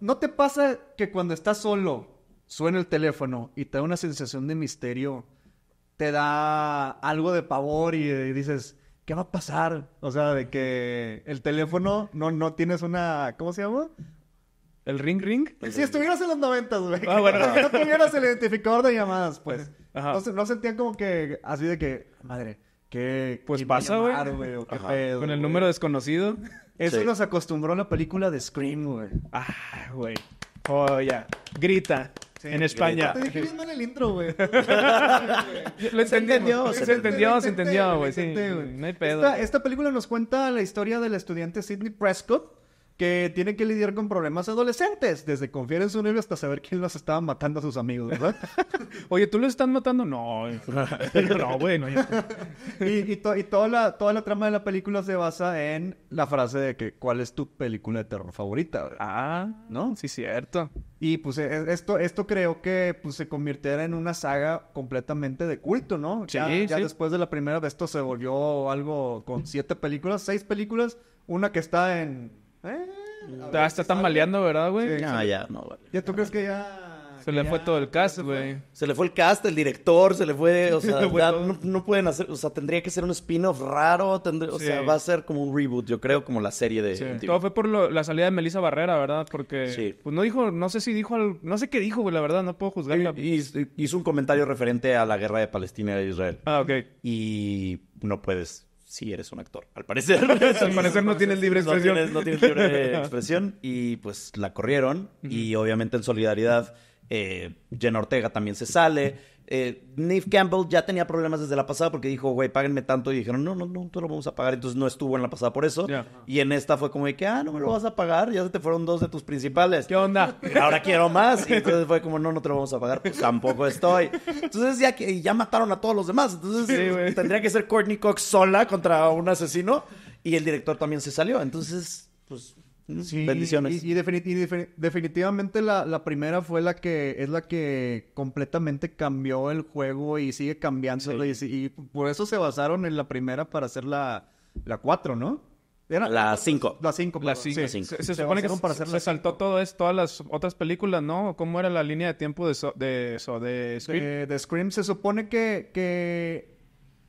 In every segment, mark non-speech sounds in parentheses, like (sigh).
¿no te pasa que cuando estás solo suena el teléfono y te da una sensación de misterio? Te da algo de pavor y, dices, ¿qué va a pasar? O sea, de que el teléfono no, no tienes una, ¿cómo se llama? ¿El ring ring? si estuvieras en los noventas, güey. Ah, (laughs) no, tuvieras el identificador de llamadas, pues. (laughs) Entonces no sentían como que, así de que, madre, qué... Pues pasa, güey. Con el número desconocido. Eso nos acostumbró la película de Scream, güey. Ah, güey. Oh, ya. Grita. en España. Te dije bien mal el intro, güey. (laughs) lo entendió, se entendió, se entendió, güey. Sí, no hay pedo. esta película nos cuenta la historia del estudiante Sidney Prescott, que tienen que lidiar con problemas adolescentes, desde confiar en su novio hasta saber quién los estaba matando a sus amigos, ¿verdad? (laughs) Oye, ¿tú los están matando? No, (laughs) no, bueno. y, y, y toda, la, toda la trama de la película se basa en la frase de que, ¿cuál es tu película de terror favorita? Ah, ¿no? Sí, cierto. Y pues e, e, esto, esto creo que pues, se convirtiera en una saga completamente de culto, ¿no? ya, después de la primera de esto se volvió algo con siete películas, seis películas, una que está en ¿Eh? está ¿verdad, güey? Sí, ah, ya, no, güey. ¿Ya tú crees que ya...? Se le fue todo el cast, güey. Se le fue el cast, el director, se le fue... O (laughs) sea, no, pueden hacer... O sea, tendría que ser un spin-off raro. o sea, va a ser como un reboot, yo creo, como la serie de... Todo fue por la salida de Melissa Barrera, ¿verdad? Porque... Pues no dijo... No sé si dijo... algo... no sé qué dijo, güey, la verdad. No puedo juzgarla. Y, hizo un comentario referente a la guerra de Palestina e Israel. Ah, ok. Y no puedes sí eres un actor, al parecer. (laughs) al parecer no tienes libre expresión. No tienes, libre (laughs) expresión y pues la corrieron y obviamente en solidaridad eh, Jen Ortega también se sale. Eh, Campbell ya tenía problemas desde la pasada porque dijo, güey, páguenme tanto. Y dijeron, no, no, no, te lo vamos a pagar. Entonces no estuvo en la pasada por eso. Y en esta fue como de que, ah, no me lo vas a pagar. Ya se te fueron dos de tus principales. ¿Qué onda? Ahora quiero más. Y entonces fue como, no, no te lo vamos a pagar. Pues tampoco estoy. Entonces ya, que, ya mataron a todos los demás. Entonces tendría que ser Courtney Cox sola contra un asesino. Y el director también se salió. Entonces, pues Sí, Bendiciones. Y, definitivamente la, primera fue la que es la que completamente cambió el juego y sigue cambiando. Y, por eso se basaron en la primera para hacer la, la 4, ¿no? la 5. La 5. La se, supone que para hacer se, saltó todo es, todas las otras películas, ¿no? ¿Cómo era la línea de tiempo de, de, de Scream? Se supone que, que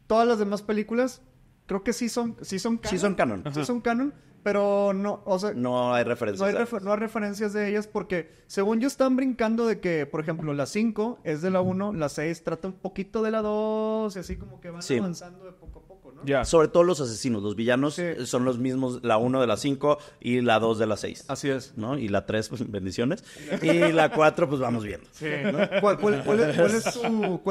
todas las demás películas creo que sí son, sí son canon. Sí son canon. Sí son canon pero no, o sea... No hay referencias. No hay, referencias de ellas porque, según yo, están brincando de que, por ejemplo, la 5 es de la 1, la 6 trata un poquito de la 2 y así como que van avanzando de poco a poco, ¿no? Sobre todo los asesinos, los villanos son los mismos, la 1 de la 5 y la 2 de la 6. Así es. ¿No? Y la 3, pues, bendiciones. y la 4, pues, vamos viendo. Sí. ¿Cuál,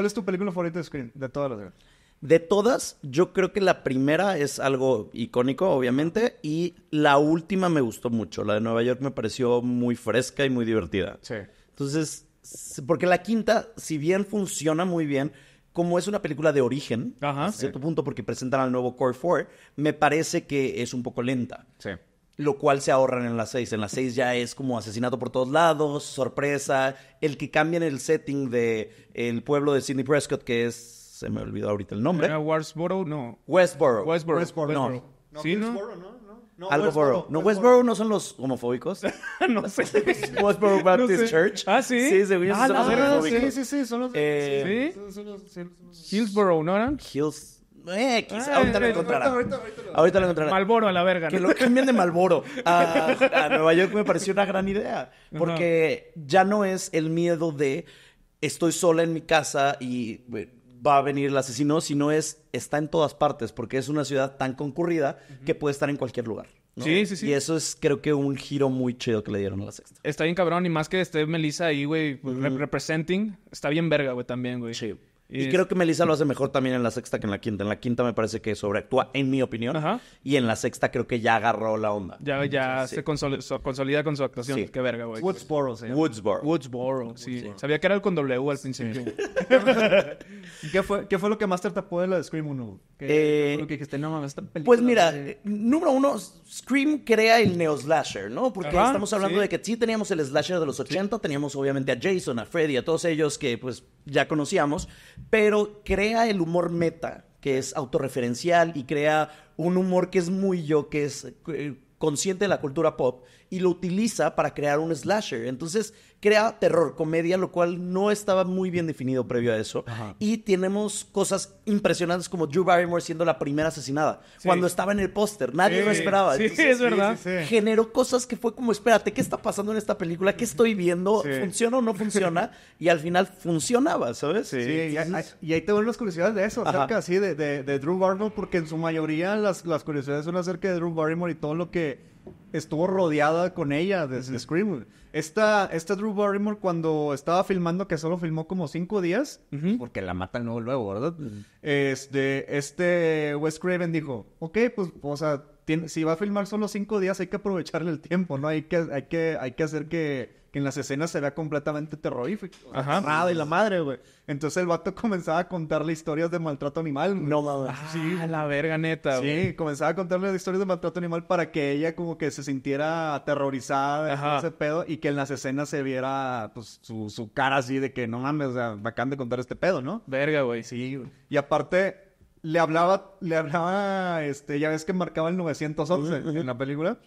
es, tu, película favorita de screen? de todas las... De todas, yo creo que la primera es algo icónico, obviamente, y la última me gustó mucho. La de Nueva York me pareció muy fresca y muy divertida. Sí. Entonces, porque la quinta, si bien funciona muy bien, como es una película de origen, a cierto punto porque presentan al nuevo Core 4, me parece que es un poco lenta. Sí. Lo cual se ahorran en la seis. En la seis ya es como asesinato por todos lados, sorpresa, el que cambian el setting de pueblo de Sidney Prescott, que es se me olvidó ahorita el nombre. ¿Era Westboro? No. Westboro. Westboro. Westboro. No. no. no ¿Sí, no? ¿no? Westboro. No, Westboro no son los homofóbicos. (laughs) no sé. (laughs) Westboro Baptist Church. Ah, sí. Sí, según ah, Sí, sí, sí. Son los. Eh, ¿sí? Son los, Hillsboro, ¿no eran? Hills. Eh, quizás ah, ahorita, lo eh, encontrarán. Ahorita, lo... ahorita, lo encontrarán. Malboro a la verga. Que lo cambien de Malboro (laughs) a, Nueva York me pareció una gran idea. Porque ya no es el miedo de estoy sola en mi casa y va a venir el asesino, Si no es, está en todas partes, porque es una ciudad tan concurrida que puede estar en cualquier lugar. Sí, sí, sí. Y eso es, creo que, un giro muy chido que le dieron a la sexta. Está bien cabrón, y más que esté Melissa ahí, güey, pues, representing, está bien verga, güey, también, güey. Sí. Y, creo que Melissa lo hace mejor también en la sexta que en la quinta. En la quinta me parece que sobreactúa, en mi opinión. Ajá. Y en la sexta creo que ya agarró la onda. Ya, ya se consolida con su actuación. Sí. Qué verga, güey. Woodsboro Woodsboro. Woodsboro, sí. Sabía que era el con W al principio. (laughs) ¿Qué fue, ¿Qué fue lo que más te atrapó de la de Scream 1? Eh, que no mames, Pues mira, eh, número uno, Scream crea el neo-slasher, ¿no? Porque estamos hablando de que sí teníamos el slasher de los 80, teníamos obviamente a Jason, a Freddy, a todos ellos que pues ya conocíamos, pero crea el humor meta, que es autorreferencial y crea un humor que es muy yo, que es eh, consciente de la cultura pop y lo utiliza para crear un slasher. Entonces crea terror, comedia, lo cual no estaba muy bien definido previo a eso. Y tenemos cosas impresionantes como Drew Barrymore siendo la primera asesinada cuando estaba en el póster. Nadie lo esperaba. Sí, es verdad. generó cosas que fue como, espérate, ¿qué está pasando en esta película? ¿Qué estoy viendo? ¿Funciona o no funciona? Y al final funcionaba, ¿sabes? Sí, y, ahí te vuelven las curiosidades de eso, acerca así de, de, Drew Barrymore, porque en su mayoría las, las curiosidades son acerca de Drew Barrymore y todo lo que estuvo rodeada con ella desde Scream. Esta, esta Drew Barrymore cuando estaba filmando, que solo filmó como cinco días, porque la mata luego, luego, ¿verdad? Este, este Wes Craven dijo, ok, pues, o sea, si va a filmar solo cinco días, hay que aprovecharle el tiempo, ¿no? Hay que, hay que, hay que hacer que, en las escenas se vea completamente terrorífico. Ajá. y la madre, güey. Entonces el vato (laughs) comenzaba a contarle historias de maltrato animal. No mames. Ah, sí. la verga neta, güey. Sí, comenzaba a contarle historias de maltrato animal para que ella como que se sintiera aterrorizada de ese pedo y que en las escenas se viera pues su, cara así de que no mames, o sea, me acaban de contar este pedo, ¿no? Verga, güey. Sí, Y aparte le hablaba, le hablaba, este, ya ves que marcaba el 911 en la película.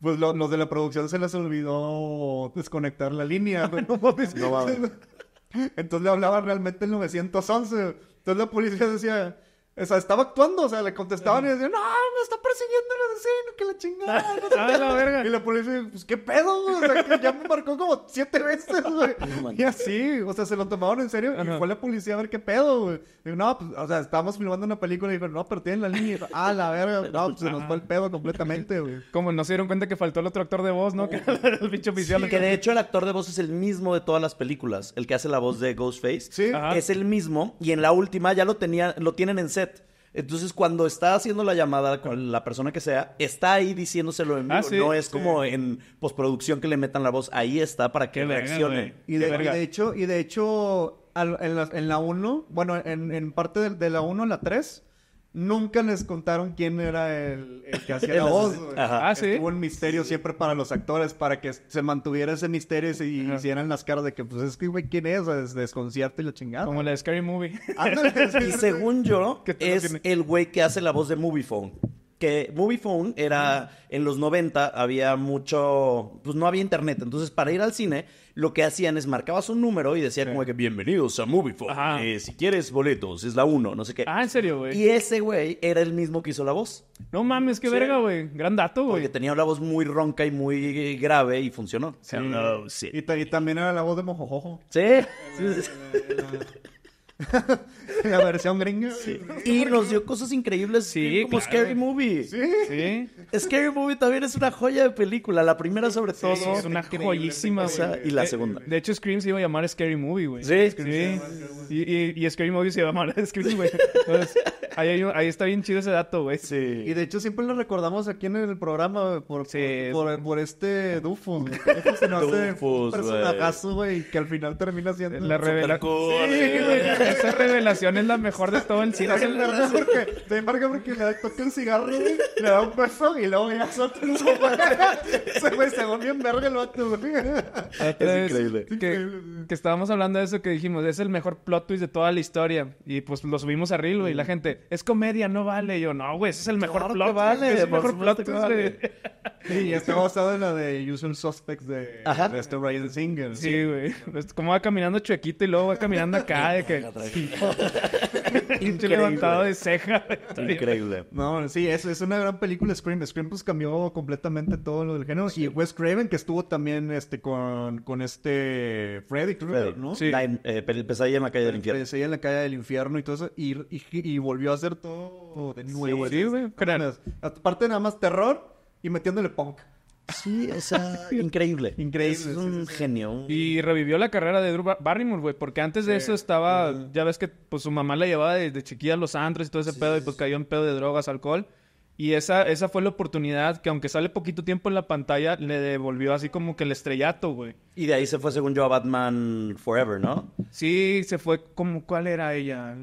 Pues los de la producción se les olvidó desconectar la línea. Ah, no, (laughs) Entonces le hablaba realmente el 911. Entonces la policía decía, o sea, estaba actuando, o sea, le contestaban y decían, no, me está persiguiendo el asesino, que la chingada. (laughs) Ah, no la verga. Y la policía, pues qué pedo, o sea, que ya me marcó como siete veces, (laughs) güey. y así, o sea, se lo tomaron en serio y fue la policía a ver qué pedo, güey. Digo, no, pues, o sea, estábamos filmando una película y dijeron, no, pero tienen la línea. ah, la verga, (laughs) no, pues se nos fue el pedo completamente, güey. Como no se dieron cuenta que faltó el otro actor de voz, ¿no? Que era el bicho oficial. Sí, que de hecho el actor de voz es el mismo de todas las películas, el que hace la voz de Ghostface. Sí. Es el mismo y en la última ya lo tenía, lo tienen en serio entonces, cuando está haciendo la llamada con la persona que sea, está ahí diciéndoselo en mí. Ah, no es como en postproducción que le metan la voz. Ahí está para que reaccione. y, de, hecho, y de hecho en, la, 1, bueno, en, parte de, de la 1, la 3, Nunca les contaron quién era el, que hacía (laughs) la voz. Ah, sí. Hubo un misterio siempre para los actores, para que se mantuviera ese misterio y hicieran las caras de que, pues es que, güey, ¿quién es? es desconcierto y la chingada. Como la Scary Movie. (laughs) y según yo, es el güey que hace la voz de Movie Phone que Movie era en los 90 había mucho, pues no había internet, entonces para ir al cine lo que hacían es marcabas un número y decían como que bienvenidos a Movifone eh, si quieres boletos, es la uno, no sé qué. Ah, en serio, güey. Y ese güey era el mismo que hizo la voz. No mames, qué verga, güey. Gran dato, güey. Porque tenía una voz muy ronca y muy grave y funcionó. Sí. Oh, y, también era la voz de Mojojojo. Sí. (laughs) la versión gringa. Y nos dio cosas increíbles. Sí, como Scary Movie. ¿Sí? Scary Movie también es una joya de película. La primera, sobre todo. es una joyísima. y la eh, segunda. De hecho, Scream se iba a llamar Scary Movie, güey. Sí, Y, y, Scary Movie se iba a llamar (laughs) Scream, güey ahí, está bien chido ese dato, güey. Sí. Y de hecho siempre lo recordamos aquí en el programa por, por, este dufo. Güey. (laughs) se nos hace un güey, que al final termina siendo... La revelación. Sí, güey. Esa revelación es la mejor de todo el cine. porque, te embarga porque le toca un cigarro, güey, le da un beso y luego ya suelta el (laughs) (laughs) Se güey se bien verga el vato, güey. Ah, es increíble. Que, estábamos hablando de eso que dijimos, es el mejor plot twist de toda la historia. Y pues lo subimos a Reel, güey, y la gente es comedia, no vale. yo, no, güey, ese es el mejor plot. Que vale, es el mejor plot, que vale. Sí, y está (laughs) basado en la de Usual Suspects de, de este Ryan Singer. Sí, güey. Como va caminando chuequito y luego va caminando acá de que... (laughs) levantado de ceja. Increíble. No, sí, es, es una gran película Scream. Scream pues cambió completamente todo lo del género. Y Wes Craven, que estuvo también este, con, con este Freddy Freddy ¿no? Sí. La, eh, en la calle del infierno. ahí en la calle del infierno y todo eso. y, y, y volvió a hacer todo de nuevo. Sí, Aparte nada más terror y metiéndole punk. Sí, o (laughs) increíble. Increíble. Es un genio. Y revivió la carrera de Drew Barrymore, güey, porque antes de eso estaba, ya ves que pues su mamá la llevaba desde chiquilla a los Andros y todo ese pedo, y pues cayó en pedo de drogas, alcohol. Y esa, esa fue la oportunidad que aunque sale poquito tiempo en la pantalla, le devolvió así como que el estrellato, güey. Y de ahí se fue, según yo, a Batman Forever, ¿no? Sí, se fue como, ¿cuál era ella?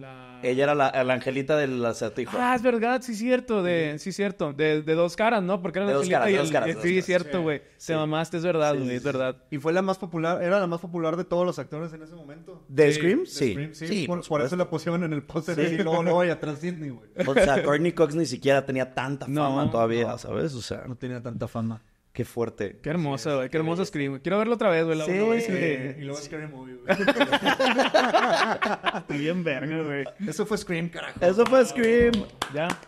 Ella era la, angelita del acertijo. Ah, es verdad, sí cierto, de, sí cierto, de, de dos caras, ¿no? Porque era de dos caras, y Sí, cierto, güey. Se mamaste, es verdad, es verdad. Y fue la más popular, era la más popular de todos los actores en ese momento. ¿De Scream? Sí. sí. Por, eso la pusieron en el póster y luego, no, y atrás Disney, güey. O sea, (laughs) Courtney Cox ni siquiera tenía tan no, todavía, ¿sabes? O sea. No tenía tanta fama. Qué fuerte. Qué hermoso, güey. qué hermoso Scream. Quiero verlo otra vez, güey. Sí. Y luego a Scream Movie, güey. (laughs) Bien verga, güey. Eso fue Scream, carajo. Eso fue Scream. Ya.